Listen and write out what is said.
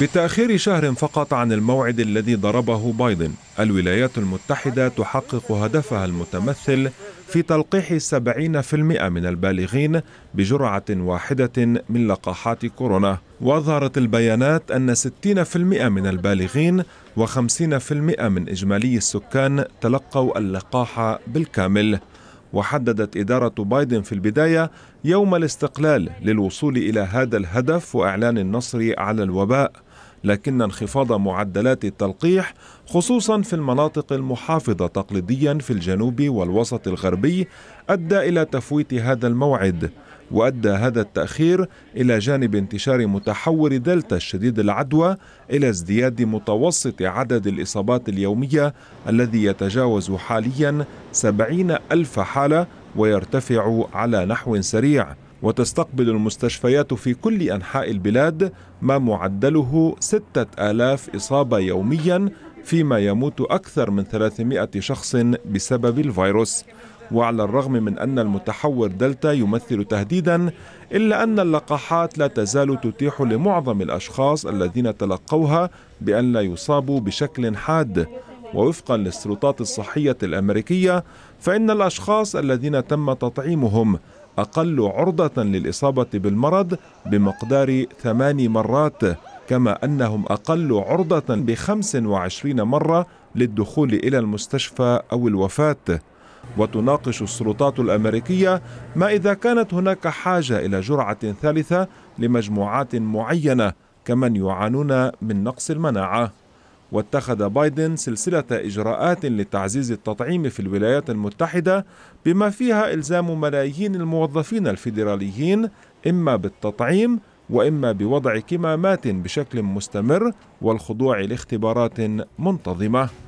بتأخير شهر فقط عن الموعد الذي ضربه بايدن الولايات المتحدة تحقق هدفها المتمثل في تلقيح 70% من البالغين بجرعة واحدة من لقاحات كورونا وأظهرت البيانات أن 60% من البالغين و50% من إجمالي السكان تلقوا اللقاح بالكامل وحددت إدارة بايدن في البداية يوم الاستقلال للوصول إلى هذا الهدف وإعلان النصر على الوباء لكن انخفاض معدلات التلقيح خصوصا في المناطق المحافظة تقليديا في الجنوب والوسط الغربي أدى إلى تفويت هذا الموعد وأدى هذا التأخير إلى جانب انتشار متحور دلتا الشديد العدوى إلى ازدياد متوسط عدد الإصابات اليومية الذي يتجاوز حاليا سبعين ألف حالة ويرتفع على نحو سريع وتستقبل المستشفيات في كل أنحاء البلاد ما معدله 6000 إصابة يومياً فيما يموت أكثر من 300 شخص بسبب الفيروس وعلى الرغم من أن المتحور دلتا يمثل تهديدا إلا أن اللقاحات لا تزال تتيح لمعظم الأشخاص الذين تلقوها بأن لا يصابوا بشكل حاد ووفقا للسلطات الصحية الأمريكية فإن الأشخاص الذين تم تطعيمهم أقل عرضة للإصابة بالمرض بمقدار ثماني مرات كما أنهم أقل عرضة بخمس وعشرين مرة للدخول إلى المستشفى أو الوفاة وتناقش السلطات الامريكيه ما اذا كانت هناك حاجه الى جرعه ثالثه لمجموعات معينه كمن يعانون من نقص المناعه واتخذ بايدن سلسله اجراءات لتعزيز التطعيم في الولايات المتحده بما فيها الزام ملايين الموظفين الفيدراليين اما بالتطعيم واما بوضع كمامات بشكل مستمر والخضوع لاختبارات منتظمه